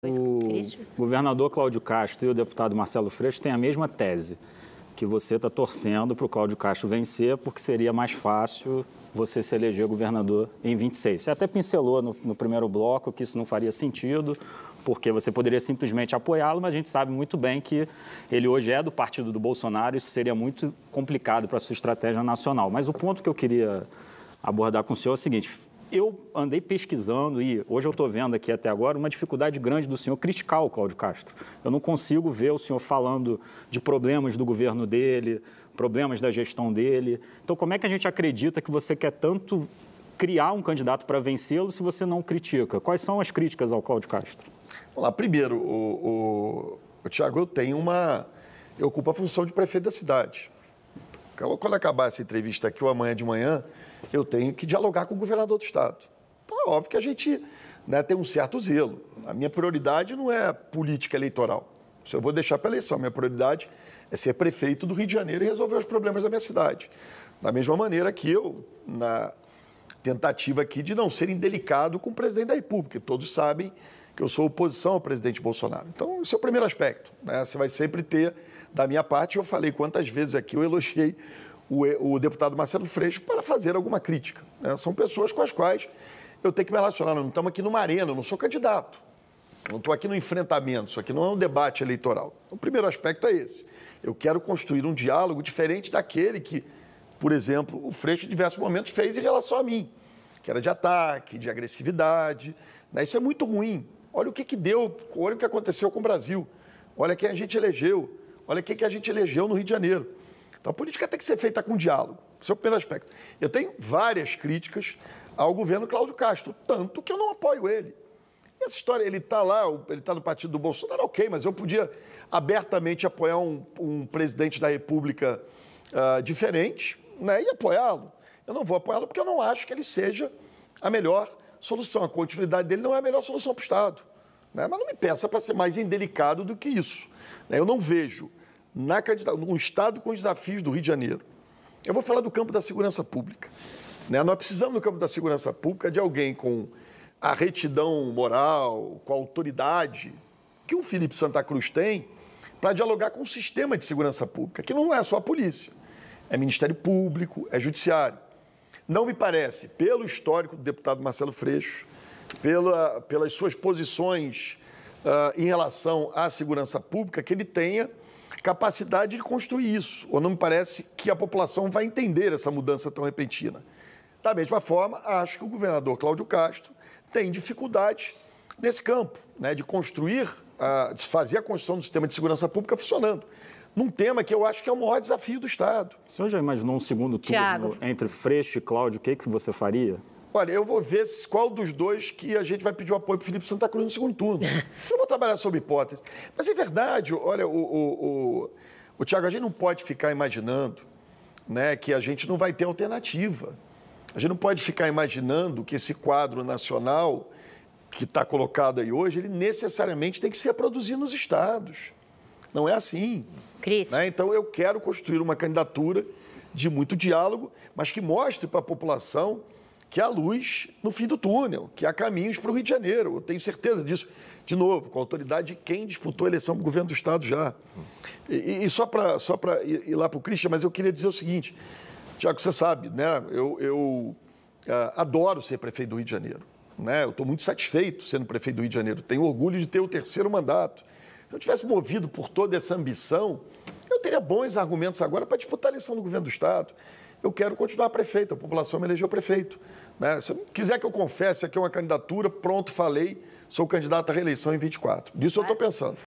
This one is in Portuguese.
O governador Cláudio Castro e o deputado Marcelo Freixo têm a mesma tese, que você está torcendo para o Cláudio Castro vencer, porque seria mais fácil você se eleger governador em 26. Você até pincelou no, no primeiro bloco que isso não faria sentido, porque você poderia simplesmente apoiá-lo, mas a gente sabe muito bem que ele hoje é do partido do Bolsonaro, isso seria muito complicado para a sua estratégia nacional. Mas o ponto que eu queria abordar com o senhor é o seguinte: eu andei pesquisando e hoje eu estou vendo aqui até agora uma dificuldade grande do senhor criticar o Cláudio Castro. Eu não consigo ver o senhor falando de problemas do governo dele, problemas da gestão dele. Então, como é que a gente acredita que você quer tanto criar um candidato para vencê-lo se você não critica? Quais são as críticas ao Cláudio Castro? Olá, lá. Primeiro, o, o, o Tiago, eu tenho uma. Eu ocupo a função de prefeito da cidade. Quando acabar essa entrevista aqui ou amanhã de manhã, eu tenho que dialogar com o governador do Estado. Então é óbvio que a gente né, tem um certo zelo. A minha prioridade não é política eleitoral. Isso eu vou deixar para a eleição. A minha prioridade é ser prefeito do Rio de Janeiro e resolver os problemas da minha cidade. Da mesma maneira que eu, na tentativa aqui de não ser indelicado com o presidente da República, todos sabem que eu sou oposição ao presidente Bolsonaro. Então, esse é o primeiro aspecto. Né? Você vai sempre ter da minha parte, eu falei quantas vezes aqui eu elogiei o, o deputado Marcelo Freixo para fazer alguma crítica. Né? São pessoas com as quais eu tenho que me relacionar. Não estamos aqui numa arena, eu não sou candidato. Eu não estou aqui no enfrentamento, isso aqui não é um debate eleitoral. Então, o primeiro aspecto é esse. Eu quero construir um diálogo diferente daquele que, por exemplo, o Freixo em diversos momentos fez em relação a mim, que era de ataque, de agressividade. Né? Isso é muito ruim. Olha o que, que deu, olha o que aconteceu com o Brasil. Olha quem a gente elegeu. Olha quem que a gente elegeu no Rio de Janeiro. Então, a política tem que ser feita com diálogo. Esse é o primeiro aspecto. Eu tenho várias críticas ao governo Cláudio Castro, tanto que eu não apoio ele. E essa história, ele está lá, ele está no partido do Bolsonaro, ok, mas eu podia abertamente apoiar um, um presidente da República uh, diferente né, e apoiá-lo. Eu não vou apoiá-lo porque eu não acho que ele seja a melhor solução. A continuidade dele não é a melhor solução para o Estado. Né? Mas não me peça para ser mais indelicado do que isso. Né. Eu não vejo na um Estado com os desafios do Rio de Janeiro. Eu vou falar do campo da segurança pública. Né? Nós precisamos, no campo da segurança pública, de alguém com a retidão moral, com a autoridade que o Felipe Santa Cruz tem para dialogar com o sistema de segurança pública, que não é só a polícia, é Ministério Público, é Judiciário. Não me parece, pelo histórico do deputado Marcelo Freixo, pela, pelas suas posições uh, em relação à segurança pública, que ele tenha capacidade de construir isso. Ou não me parece que a população vai entender essa mudança tão repentina. Da mesma forma, acho que o governador Cláudio Castro tem dificuldade nesse campo, né, de construir, de fazer a construção do sistema de segurança pública funcionando. Num tema que eu acho que é o maior desafio do Estado. O senhor já imaginou um segundo turno Thiago. entre Freixo e Cláudio? O que, que você faria? Olha, eu vou ver qual dos dois que a gente vai pedir o apoio para o Felipe Santa Cruz no segundo turno. eu vou trabalhar sobre hipótese. Mas é verdade, olha, o, o, o, o Tiago, a gente não pode ficar imaginando né, que a gente não vai ter alternativa. A gente não pode ficar imaginando que esse quadro nacional que está colocado aí hoje, ele necessariamente tem que se reproduzir nos estados. Não é assim. Cris. Né? Então, eu quero construir uma candidatura de muito diálogo, mas que mostre para a população que há luz no fim do túnel, que há caminhos para o Rio de Janeiro. Eu tenho certeza disso. De novo, com a autoridade de quem disputou a eleição para o governo do Estado já. E, e só para só pra ir lá para o Christian, mas eu queria dizer o seguinte, Tiago, você sabe, né? Eu, eu é, adoro ser prefeito do Rio de Janeiro. Né? Eu estou muito satisfeito sendo prefeito do Rio de Janeiro. Tenho orgulho de ter o terceiro mandato. Se eu tivesse movido por toda essa ambição, eu teria bons argumentos agora para disputar a eleição do governo do Estado eu quero continuar prefeito, a população me elegeu prefeito. Né? Se quiser que eu confesse aqui uma candidatura, pronto, falei, sou candidato à reeleição em 24. Disso eu estou pensando.